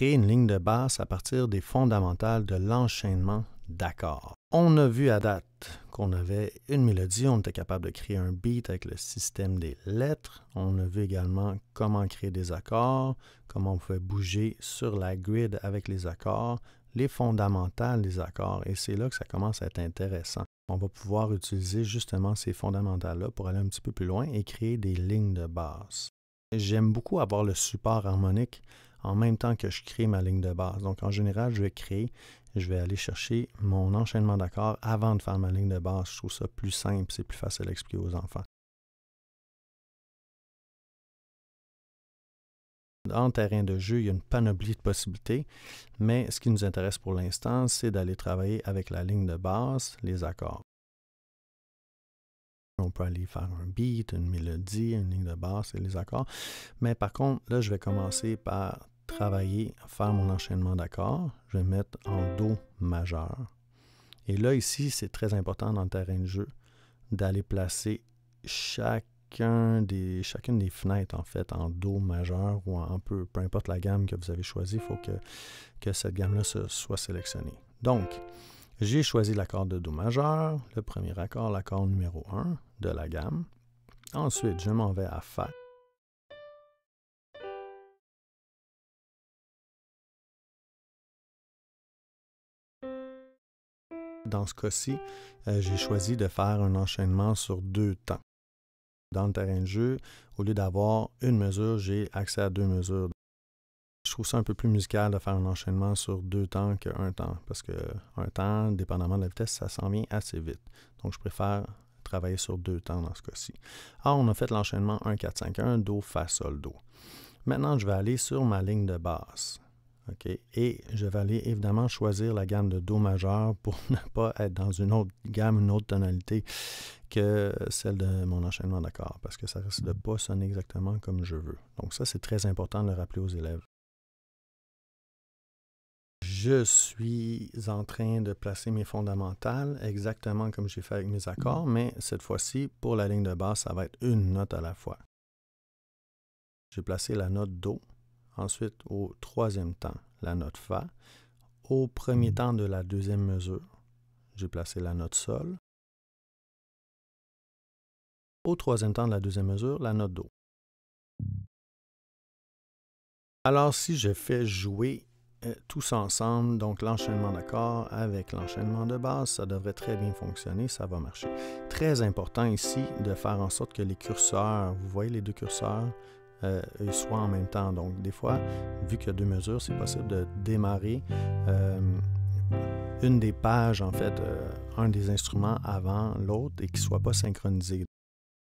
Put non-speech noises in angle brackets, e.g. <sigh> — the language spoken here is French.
créer une ligne de basse à partir des fondamentales de l'enchaînement d'accords. On a vu à date qu'on avait une mélodie, on était capable de créer un beat avec le système des lettres. On a vu également comment créer des accords, comment on pouvait bouger sur la grid avec les accords, les fondamentales des accords. Et c'est là que ça commence à être intéressant. On va pouvoir utiliser justement ces fondamentales-là pour aller un petit peu plus loin et créer des lignes de basse. J'aime beaucoup avoir le support harmonique en même temps que je crée ma ligne de base. Donc en général, je vais créer, je vais aller chercher mon enchaînement d'accords avant de faire ma ligne de base. Je trouve ça plus simple, c'est plus facile à expliquer aux enfants. En terrain de jeu, il y a une panoplie de possibilités, mais ce qui nous intéresse pour l'instant, c'est d'aller travailler avec la ligne de base, les accords. On peut aller faire un beat, une mélodie, une ligne de basse et les accords. Mais par contre, là, je vais commencer par travailler, faire mon enchaînement d'accords. Je vais mettre en Do majeur. Et là, ici, c'est très important dans le terrain de jeu d'aller placer chacun des, chacune des fenêtres, en fait, en Do majeur ou en peu, peu importe la gamme que vous avez choisie, il faut que, que cette gamme-là soit sélectionnée. Donc, j'ai choisi l'accord de Do majeur, le premier accord, l'accord numéro 1 de la gamme. Ensuite, je m'en vais à Fa. Dans ce cas-ci, euh, j'ai choisi de faire un enchaînement sur deux temps. Dans le terrain de jeu, au lieu d'avoir une mesure, j'ai accès à deux mesures. Je trouve ça un peu plus musical de faire un enchaînement sur deux temps qu'un temps, parce que un temps, dépendamment de la vitesse, ça s'en vient assez vite. Donc je préfère travailler sur deux temps dans ce cas-ci. Alors, ah, on a fait l'enchaînement 1-4-5-1, Do, Fa, Sol, Do. Maintenant, je vais aller sur ma ligne de basse. Et je vais aller évidemment choisir la gamme de Do majeur pour <laughs> ne pas être dans une autre gamme, une autre tonalité que celle de mon enchaînement d'accords, parce que ça risque de ne pas sonner exactement comme je veux. Donc ça, c'est très important de le rappeler aux élèves. Je suis en train de placer mes fondamentales exactement comme j'ai fait avec mes accords, mais cette fois-ci, pour la ligne de basse, ça va être une note à la fois. J'ai placé la note Do ensuite au troisième temps la note Fa. Au premier mm. temps de la deuxième mesure, j'ai placé la note Sol. Au troisième temps de la deuxième mesure, la note Do. Alors si je fais jouer euh, tous ensemble, donc l'enchaînement d'accords avec l'enchaînement de base ça devrait très bien fonctionner, ça va marcher. Très important ici de faire en sorte que les curseurs, vous voyez les deux curseurs, euh, soit en même temps. Donc, des fois, vu qu'il y a deux mesures, c'est possible de démarrer euh, une des pages, en fait, euh, un des instruments avant l'autre et qu'il ne soit pas synchronisé.